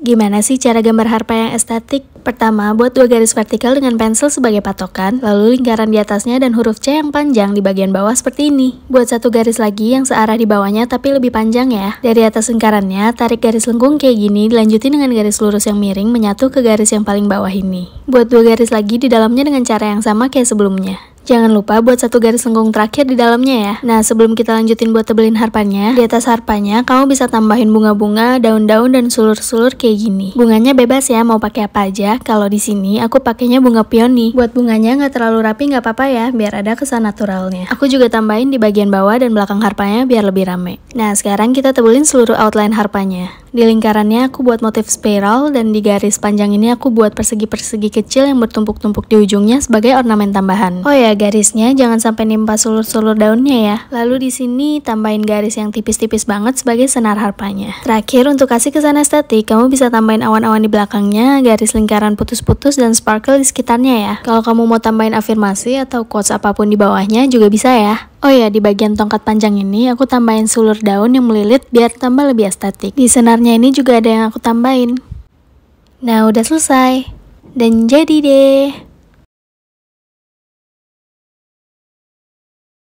Gimana sih cara gambar harpa yang estetik? Pertama, buat dua garis vertikal dengan pensil sebagai patokan, lalu lingkaran di atasnya dan huruf C yang panjang di bagian bawah seperti ini. Buat satu garis lagi yang searah di bawahnya tapi lebih panjang ya. Dari atas lingkarannya, tarik garis lengkung kayak gini, dilanjutin dengan garis lurus yang miring menyatu ke garis yang paling bawah ini. Buat dua garis lagi di dalamnya dengan cara yang sama kayak sebelumnya. Jangan lupa buat satu garis lengkung terakhir di dalamnya ya. Nah, sebelum kita lanjutin buat tebelin harpanya, di atas harpanya kamu bisa tambahin bunga-bunga, daun-daun dan sulur-sulur kayak gini. Bunganya bebas ya, mau pakai apa aja. Kalau di sini aku pakainya bunga peony. Buat bunganya nggak terlalu rapi nggak apa-apa ya, biar ada kesan naturalnya. Aku juga tambahin di bagian bawah dan belakang harpanya biar lebih rame. Nah, sekarang kita tebelin seluruh outline harpanya. Di lingkarannya aku buat motif spiral dan di garis panjang ini aku buat persegi-persegi kecil yang bertumpuk-tumpuk di ujungnya sebagai ornamen tambahan. Oh ya, garisnya jangan sampai nimpa sulur-sulur daunnya ya. Lalu di sini tambahin garis yang tipis-tipis banget sebagai senar harpanya. Terakhir untuk kasih kesan estetik, kamu bisa tambahin awan-awan di belakangnya, garis lingkaran putus-putus dan sparkle di sekitarnya ya. Kalau kamu mau tambahin afirmasi atau quotes apapun di bawahnya juga bisa ya. Oh ya, di bagian tongkat panjang ini aku tambahin sulur daun yang melilit biar tambah lebih estetik. Di senarnya ini juga ada yang aku tambahin. Nah, udah selesai. Dan jadi deh.